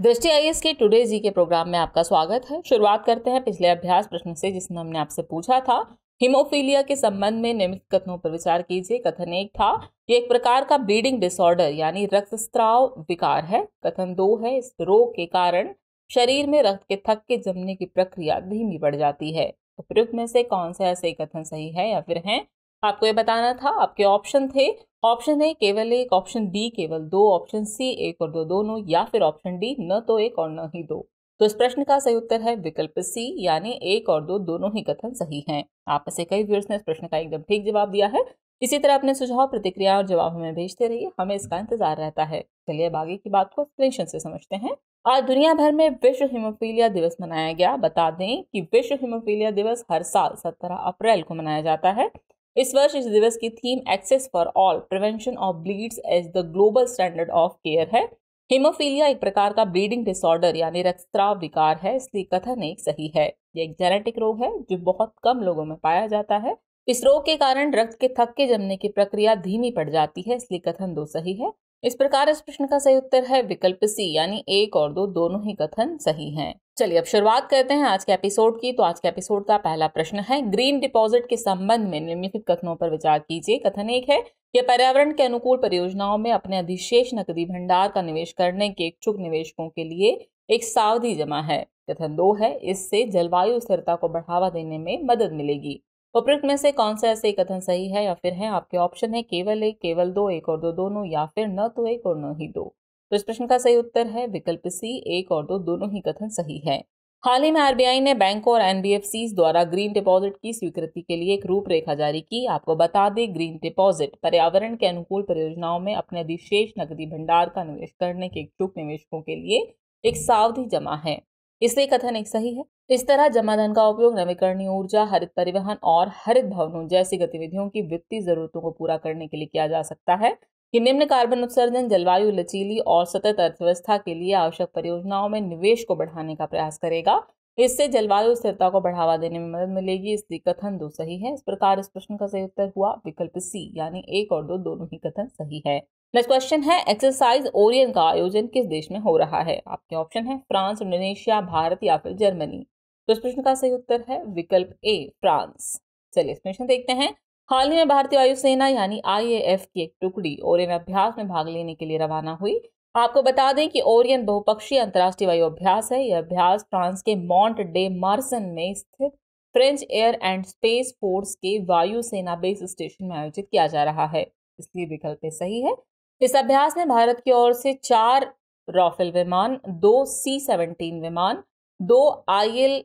दृष्टि आई के टुडे जी के प्रोग्राम में आपका स्वागत है शुरुआत करते हैं पिछले अभ्यास प्रश्न से जिसमें हमने आपसे पूछा था हिमोफीलिया के संबंध में निम्नलिखित कथनों पर विचार कीजिए कथन एक था ये एक प्रकार का ब्लीडिंग डिसऑर्डर यानी रक्तस्त्राव विकार है कथन दो है इस रोग के कारण शरीर में रक्त के थक के जमने की प्रक्रिया धीमी बढ़ जाती है उपयुक्त में से कौन सा ऐसे कथन सही है या फिर है आपको ये बताना था आपके ऑप्शन थे ऑप्शन है केवल एक ऑप्शन बी केवल दो ऑप्शन सी एक और दो दोनों या फिर ऑप्शन डी न तो एक और न ही दो तो इस प्रश्न का सही उत्तर है विकल्प सी यानी एक और दो दोनों ही कथन सही हैं आप में से कई व्यूअर्स ने इस प्रश्न का एकदम ठीक जवाब दिया है इसी तरह अपने सुझाव प्रतिक्रिया और जवाब हमें भेजते रहिए हमें इसका इंतजार रहता है चलिए अब आगे की बात को एक्सप्लेनेशन से समझते हैं आज दुनिया भर में विश्व हिमोफीलिया दिवस मनाया गया बता दें कि विश्व हिमोफीलिया दिवस हर साल सत्रह अप्रैल को मनाया जाता है इस वर्ष इस दिवस की theme access for all prevention of bleeds as the global standard of care है हीमोफीलिया एक प्रकार का ब्लीडिंग डिसऑर्डर यानी रक्तस्राव विकार है इसलिए कथन एक सही है यह एक जेनेटिक रोग है जो बहुत कम लोगों में पाया जाता है इस रोग के कारण रक्त के थक के जमने की प्रक्रिया धीमी पड़ जाती है इसलिए कथन दो सही है इस प्रकार इस प्रश्न का सही उत्तर है विकल्प सी यानी एक और दो दोनों ही कथन सही हैं चलिए अब शुरुआत करते हैं आज के एपिसोड की तो आज के एपिसोड का पहला प्रश्न है ग्रीन डिपॉजिट के संबंध में निम्नलिखित कथनों पर विचार कीजिए कथन एक है कि पर्यावरण के अनुकूल परियोजनाओं में अपने अधिशेष नकदी भंडार का निवेश करने के इच्छुक निवेशकों के लिए एक सावधि जमा है कथन दो है इससे जलवायु स्थिरता को बढ़ावा देने में मदद मिलेगी उपयुक्त में से कौन सा ऐसे कथन सही है या फिर है आपके ऑप्शन है केवल एक केवल दो एक और दो दोनों या फिर न तो एक और न ही दो तो इस प्रश्न का सही उत्तर है विकल्प सी एक और दो दोनों ही कथन सही है हाल ही में आरबीआई ने बैंकों और एनबीएफसी द्वारा ग्रीन डिपॉजिट की स्वीकृति के लिए एक रूपरेखा जारी की आपको बता दें ग्रीन डिपॉजिट पर्यावरण के अनुकूल परियोजनाओं में अपने अधिशेष नकदी भंडार का निवेश करने के इच्छुक निवेशकों के लिए एक सावधि जमा है इसलिए कथन एक सही है इस तरह जमा धन का उपयोग नवीकरणीय ऊर्जा हरित परिवहन और हरित भवनों जैसी गतिविधियों की वित्तीय जरूरतों को पूरा करने के लिए किया जा सकता है ये निम्न कार्बन उत्सर्जन जलवायु लचीली और सतत अर्थव्यवस्था के लिए आवश्यक परियोजनाओं में निवेश को बढ़ाने का प्रयास करेगा इससे जलवायु स्थिरता को बढ़ावा देने में मदद मिलेगी इसलिए कथन दो सही है इस प्रकार इस प्रश्न का सही उत्तर हुआ विकल्प सी यानी एक और दो दोनों ही कथन सही है नेक्स्ट क्वेश्चन है एक्सरसाइज ओरियन का आयोजन किस देश में हो रहा है आपके ऑप्शन है फ्रांस इंडोनेशिया भारत या फिर जर्मनी तो इस प्रश्न का सही उत्तर है विकल्प ए फ्रांस चलिए इस प्रश्न देखते हैं हाल ही में भारतीय वायुसेना यानी आईएएफ की एक टुकड़ी ओरियन अभ्यास में भाग लेने के लिए रवाना हुई आपको बता दें कि ओरियन बहुपक्षीय अंतर्राष्ट्रीय वायु अभ्यास है यह अभ्यास फ्रांस के मॉन्ट डे मार्सन में स्थित French air and space force के वायुसेना बेस स्टेशन में आयोजित किया जा रहा है इसलिए विकल्प सही है इस अभ्यास में भारत की ओर से चार राफेल विमान दो सी सेवनटीन विमान दो आई एल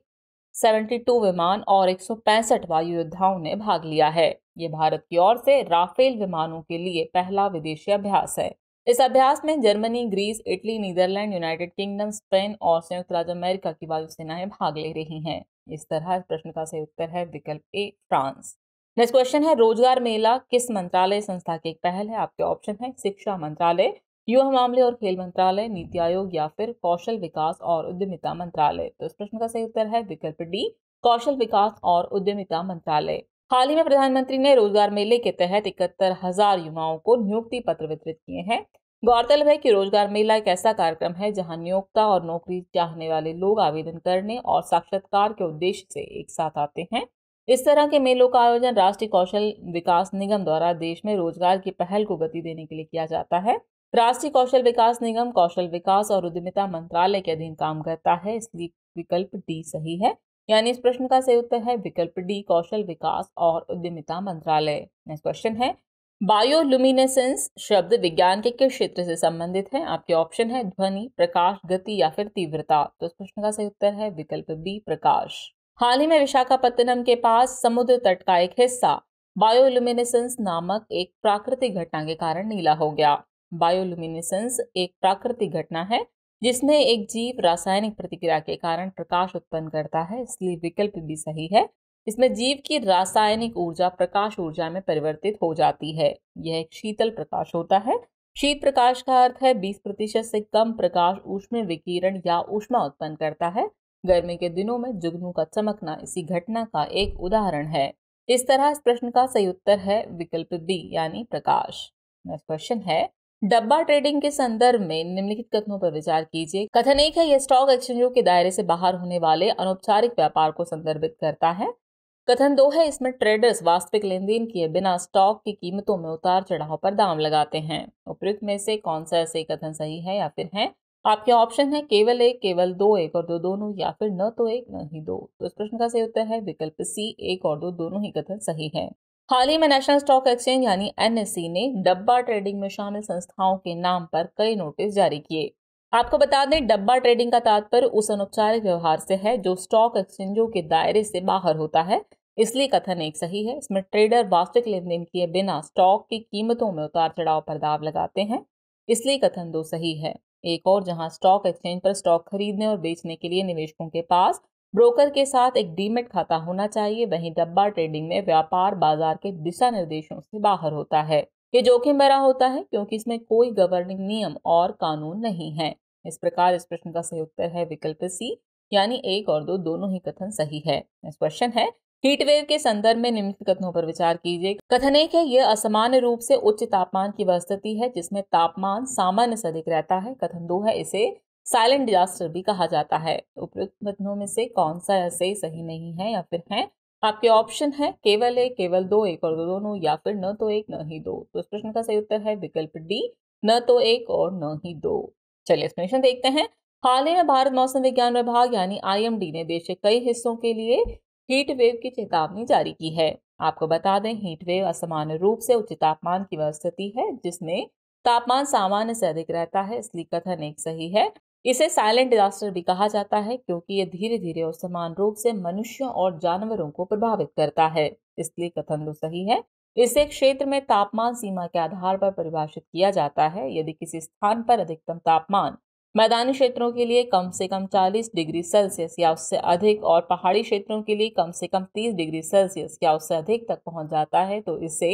सेवेंटी टू विमान और एक सौ पैंसठ वायु योद्धाओं ने भाग लिया है ये भारत की ओर से राफेल विमानों के लिए पहला विदेशी अभ्यास है इस अभ्यास में Germany Greece Italy Netherlands United Kingdom Spain और संयुक्त राज्य अमेरिका की वायुसेनाएं भाग ले रही हैं इस तरह इस प्रश्न का सही उत्तर है विकल्प ए फ्रांस नेक्स्ट क्वेश्चन है रोजगार मेला किस मंत्रालय संस्था की एक पहल है आपके ऑप्शन है शिक्षा मंत्रालय युवा मामले और खेल मंत्रालय नीति आयोग या फिर कौशल विकास और उद्यमिता मंत्रालय तो इस प्रश्न का सही उत्तर है विकल्प डी कौशल विकास और उद्यमिता मंत्रालय हाल ही में प्रधानमंत्री ने रोजगार मेले के तहत इकहत्तर हजार युवाओं को नियुक्ति पत्र वितरित किए हैं गौरतलब है कि रोजगार मेला एक ऐसा कार्यक्रम है जहां नियोक्ता और नौकरी चाहने वाले लोग आवेदन करने और साक्षात्कार के उद्देश्य से एक साथ आते हैं इस तरह के मेलों का आयोजन राष्ट्रीय कौशल विकास निगम द्वारा देश में रोजगार की पहल को गति देने के लिए किया जाता है राष्ट्रीय कौशल विकास निगम कौशल विकास और उद्यमिता मंत्रालय के अधीन काम करता है इसलिए विकल्प डी सही है यानी इस प्रश्न का सही उत्तर है विकल्प डी कौशल विकास और उद्यमिता मंत्रालय नेक्स्ट क्वेश्चन है बायोलुमिनेसेंस शब्द विज्ञान के किस क्षेत्र से संबंधित है आपके ऑप्शन है ध्वनि प्रकाश गति या फिर तीव्रता तो इस प्रश्न का सही उत्तर है विकल्प बी प्रकाश हाल ही में विशाखापत्तनम के पास समुद्र तट का एक हिस्सा बायोलुमिनेसेंस नामक एक प्राकृतिक घटना के कारण नीला हो गया बायोलुमिनेसेंस एक प्राकृतिक घटना है जिसमें एक जीव रासायनिक प्रतिक्रिया के कारण प्रकाश उत्पन्न करता है इसलिए विकल्प भी सही है इसमें जीव की रासायनिक ऊर्जा प्रकाश ऊर्जा में परिवर्तित हो जाती है यह एक शीतल प्रकाश होता है शीत प्रकाश का अर्थ है 20 प्रतिशत से कम प्रकाश ऊष्म विकिरण या ऊष्मा उत्पन्न करता है गर्मी के दिनों में जुगनू का चमकना इसी घटना का एक उदाहरण है इस तरह इस प्रश्न का सही उत्तर है विकल्प बी यानी प्रकाश नेक्स्ट क्वेश्चन है डब्बा ट्रेडिंग के संदर्भ में निम्नलिखित कथनों पर विचार कीजिए कथन एक है यह स्टॉक एक्सचेंजों के दायरे से बाहर होने वाले अनौपचारिक व्यापार को संदर्भित करता है कथन दो है इसमें ट्रेडर्स वास्तविक लेन देन किए बिना स्टॉक की कीमतों में उतार चढ़ाव पर दाम लगाते हैं उपयुक्त में से कौन सा ऐसे कथन सही है या फिर है आपके ऑप्शन है केवल एक केवल दो एक और दो दोनों या फिर न तो एक न ही दो तो इस प्रश्न का सही उत्तर है विकल्प सी एक और दो दोनों ही कथन सही है हाल ही में नेशनल स्टॉक एक्सचेंज यानी एन ने डब्बा ट्रेडिंग में शामिल संस्थाओं के नाम पर कई नोटिस जारी किए आपको बता दें डब्बा ट्रेडिंग का तात्पर्य उस अनौपचारिक व्यवहार से है जो स्टॉक एक्सचेंजों के दायरे से बाहर होता है इसलिए कथन एक सही है इसमें ट्रेडर वास्तविक लेन देन किए बिना स्टॉक की कीमतों में उतार चढ़ाव पर दाव लगाते हैं इसलिए कथन दो सही है एक और जहां स्टॉक एक्सचेंज पर स्टॉक खरीदने और बेचने के लिए निवेशकों के पास ब्रोकर के साथ एक डीमेट खाता होना चाहिए वहीं डब्बा ट्रेडिंग में व्यापार बाजार के दिशा निर्देशों से बाहर होता है ये जोखिम भरा होता है क्योंकि इसमें कोई गवर्निंग नियम और कानून नहीं है इस प्रकार इस प्रश्न का सही उत्तर है विकल्प सी यानी एक और दो दोनों ही कथन सही है इस क्वेश्चन है हीटवेव के संदर्भ में निम्नलिखित कथनों पर विचार कीजिए कथन एक है यह असामान्य रूप से उच्च तापमान की वह है जिसमें तापमान सामान्य से अधिक रहता है कथन दो है इसे साइलेंट डिजास्टर भी कहा जाता है उपयुक्त कथनों में से कौन सा ऐसे सही नहीं है या फिर है आपके ऑप्शन है केवल एक केवल दो एक और दो दोनों या फिर न तो एक न ही दो तो इस प्रश्न का सही उत्तर है विकल्प डी न तो एक और न ही दो चलिए एक्सप्लेनेशन देखते हैं हाल ही में भारत मौसम विज्ञान विभाग यानी आईएमडी ने देश के कई हिस्सों के लिए हीट वेव की चेतावनी जारी की है आपको बता दें हीट वेव असामान्य रूप से उच्च तापमान की व्यवस्थिति है जिसमें तापमान सामान्य से अधिक रहता है इसलिए कथन एक सही है इसे साइलेंट डिजास्टर भी कहा जाता है क्योंकि ये धीरे धीरे और समान रूप से मनुष्यों और जानवरों को प्रभावित करता है इसलिए कथन तो सही है इसे क्षेत्र में तापमान सीमा के आधार पर परिभाषित किया जाता है यदि किसी स्थान पर अधिकतम तापमान मैदानी क्षेत्रों के लिए कम से कम 40 डिग्री सेल्सियस या उससे अधिक और पहाड़ी क्षेत्रों के लिए कम से कम 30 डिग्री सेल्सियस या उससे अधिक तक पहुंच जाता है तो इसे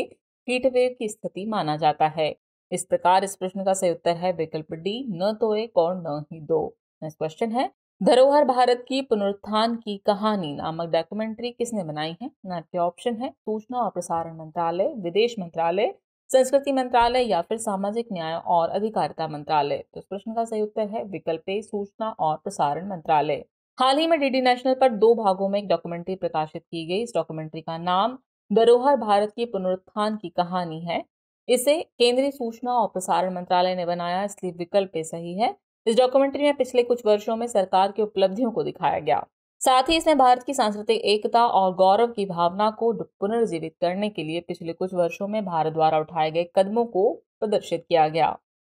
हीटवेव की स्थिति माना जाता है इस प्रकार इस प्रश्न का सही उत्तर है विकल्प डी न तो एक और न ही दो नेक्स्ट क्वेश्चन है धरोहर भारत की पुनरुत्थान की कहानी नामक डॉक्यूमेंट्री किसने बनाई है आपके ऑप्शन है सूचना और प्रसारण मंत्रालय विदेश मंत्रालय संस्कृति मंत्रालय या फिर सामाजिक न्याय और अधिकारिता मंत्रालय तो इस प्रश्न का सही उत्तर है विकल्प ए सूचना और प्रसारण मंत्रालय हाल ही में डीडी नेशनल पर दो भागों में एक डॉक्यूमेंट्री प्रकाशित की गई इस डॉक्यूमेंट्री का नाम धरोहर भारत की पुनरुत्थान की कहानी है इसे केंद्रीय सूचना और प्रसारण मंत्रालय ने बनाया इसलिए विकल्प सही है इस डॉक्यूमेंट्री में पिछले कुछ वर्षों में सरकार की उपलब्धियों को दिखाया गया साथ ही इसने भारत की सांस्कृतिक एकता और गौरव की भावना को पुनर्जीवित करने के लिए पिछले कुछ वर्षों में भारत द्वारा उठाए गए कदमों को प्रदर्शित किया गया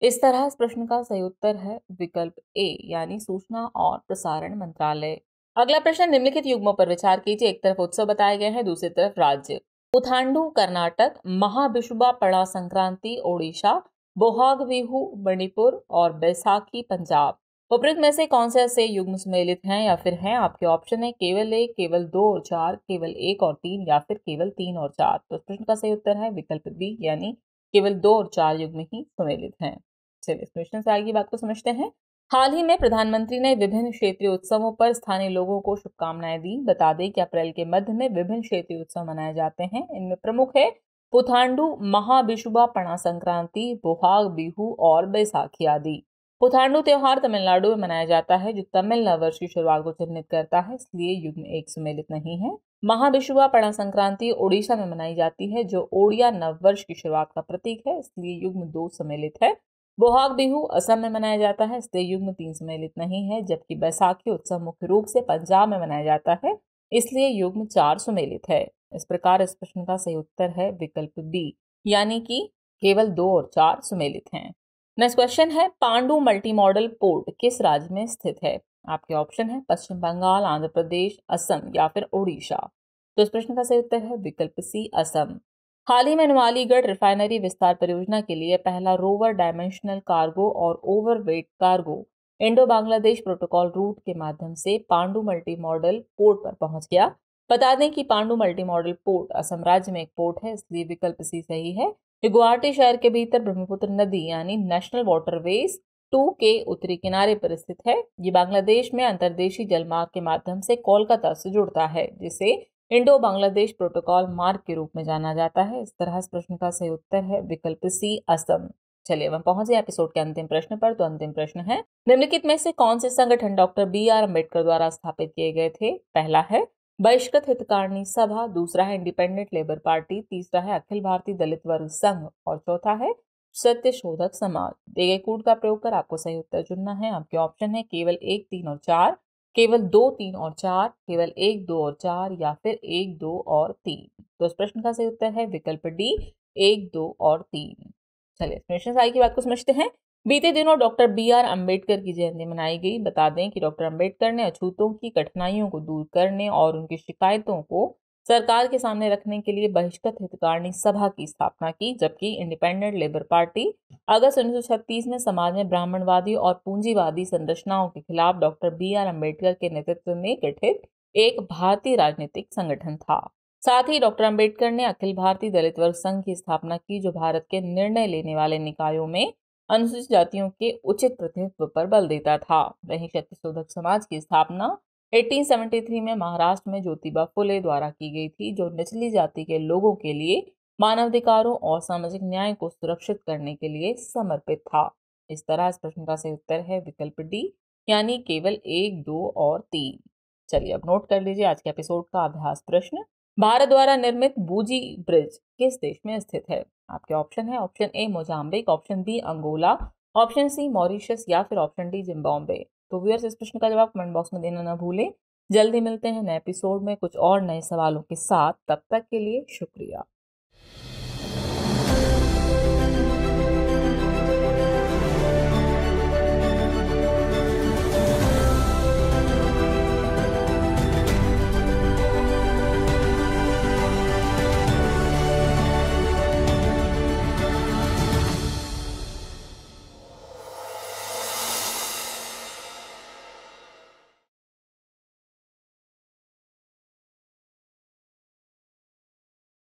इस तरह इस प्रश्न का सही उत्तर है विकल्प ए यानी सूचना और प्रसारण मंत्रालय अगला प्रश्न निम्नलिखित युग्मों पर विचार कीजिए एक तरफ उत्सव बताए गए हैं दूसरी तरफ राज्य पुथांडू कर्नाटक महाविशुबा पड़ा संक्रांति ओडिशा बोहाग बिहू मणिपुर और बैसाखी पंजाब उपरोक्त में से कौन से ऐसे युग्म सम्मिलित हैं या फिर हैं आपके ऑप्शन है केवल एक केवल दो और चार केवल एक और तीन या फिर केवल तीन और चार तो प्रश्न का सही उत्तर है विकल्प बी यानी केवल दो और चार युग्म ही सम्मिलित हैं चलिए इस क्वेश्चन से आगे बात को समझते हैं हाल ही में प्रधानमंत्री ने विभिन्न क्षेत्रीय उत्सवों पर स्थानीय लोगों को शुभकामनाएं दी बता दें कि अप्रैल के मध्य में विभिन्न क्षेत्रीय उत्सव मनाए जाते हैं इनमें प्रमुख है पुथांडू महाबिशुबा पणा संक्रांति बोहाग बिहू और बैसाखी आदि पुथांडू त्यौहार तमिलनाडु में मनाया जाता है जो तमिल नववर्ष की शुरुआत को चिन्हित करता है इसलिए युग में एक सुमेलित नहीं है महाविशुभा पणा संक्रांति ओडिशा में मनाई जाती है जो ओडिया नववर्ष की शुरुआत का प्रतीक है इसलिए युग में दो सम्मिलित है बोहाग बिहू असम में मनाया जाता है इसलिए में तीन सम्मिलित नहीं है जबकि बैसाखी उत्सव मुख्य रूप से पंजाब में मनाया जाता है इसलिए में चार सुमेलित है इस प्रकार इस प्रश्न का सही उत्तर है विकल्प बी यानी कि केवल दो और चार सुमेलित हैं नेक्स्ट क्वेश्चन है पांडु मल्टी मॉडल पोर्ट किस राज्य में स्थित है आपके ऑप्शन है पश्चिम बंगाल आंध्र प्रदेश असम या फिर उड़ीसा तो इस प्रश्न का सही उत्तर है विकल्प सी असम हाल ही में नुमालीगढ़ रिफाइनरी विस्तार परियोजना के लिए पहला रोवर डायमेंशनल कार्गो और overweight cargo Indo Bangladesh protocol route के माध्यम से पांडु मल्टी मॉडल पोर्ट पर पहुंच गया बता दें कि Pandu multi modal port Assam राज्य में एक पोर्ट है इसलिए विकल्प सी सही है गुवाहाटी शहर के भीतर ब्रह्मपुत्र नदी यानी नेशनल वाटरवेज टू के उत्तरी किनारे पर स्थित है ये बांग्लादेश में अंतर्देशीय जलमार्ग के माध्यम से कोलकाता से जुड़ता है जिसे इंडो बांग्लादेश प्रोटोकॉल मार्ग के रूप में जाना जाता है इस तरह इस प्रश्न का सही उत्तर है विकल्प सी असम चलिए हम पहुंचे एपिसोड के अंतिम प्रश्न पर तो अंतिम प्रश्न है निम्नलिखित में से कौन से संगठन डॉक्टर बी आर अम्बेडकर द्वारा स्थापित किए गए थे पहला है बहिष्कृत हितकारिणी सभा दूसरा है इंडिपेंडेंट लेबर पार्टी तीसरा है अखिल भारतीय दलित वर्ग संघ और चौथा है सत्य शोधक समाज दिए गए कूट का प्रयोग कर आपको सही उत्तर चुनना है आपके ऑप्शन है केवल एक तीन और चार केवल दो तीन और चार केवल एक दो और चार या फिर एक दो और तीन तो इस प्रश्न का सही उत्तर है विकल्प डी एक दो और तीन चलिए प्रश्न साई की बात को समझते हैं बीते दिनों डॉक्टर बी आर अम्बेडकर की जयंती मनाई गई बता दें कि डॉक्टर अम्बेडकर ने अछूतों की कठिनाइयों को दूर करने और उनकी शिकायतों को सरकार के सामने रखने के लिए बहिष्कृत हितकारिणी सभा की स्थापना की जबकि इंडिपेंडेंट लेबर पार्टी अगस्त उन्नीस में समाज में ब्राह्मणवादी और पूंजीवादी संरचनाओं के खिलाफ डॉक्टर बी आर अम्बेडकर के नेतृत्व में गठित एक भारतीय राजनीतिक संगठन था साथ ही डॉक्टर अम्बेडकर ने अखिल भारतीय दलित वर्ग संघ की स्थापना की जो भारत के निर्णय लेने वाले निकायों में अनुसूचित जातियों के उचित प्रतिनिधित्व पर बल देता था वहीं शक्ति समाज की स्थापना 1873 में महाराष्ट्र में ज्योतिबा फुले द्वारा की गई थी जो निचली जाति के लोगों के लिए मानवाधिकारों और सामाजिक न्याय को सुरक्षित करने के लिए समर्पित था इस तरह इस प्रश्न का सही उत्तर है विकल्प डी यानी केवल एक दो और तीन चलिए अब नोट कर लीजिए आज के एपिसोड का अभ्यास प्रश्न भारत द्वारा निर्मित बूजी ब्रिज किस देश में स्थित है आपके ऑप्शन है option A Mozambique option B Angola option C Mauritius या फिर ऑप्शन डी जिम्बाब्वे तो व्यूअर्स इस प्रश्न का जवाब कमेंट बॉक्स में देना ना भूलें जल्दी मिलते हैं नए एपिसोड में कुछ और नए सवालों के साथ तब तक के लिए शुक्रिया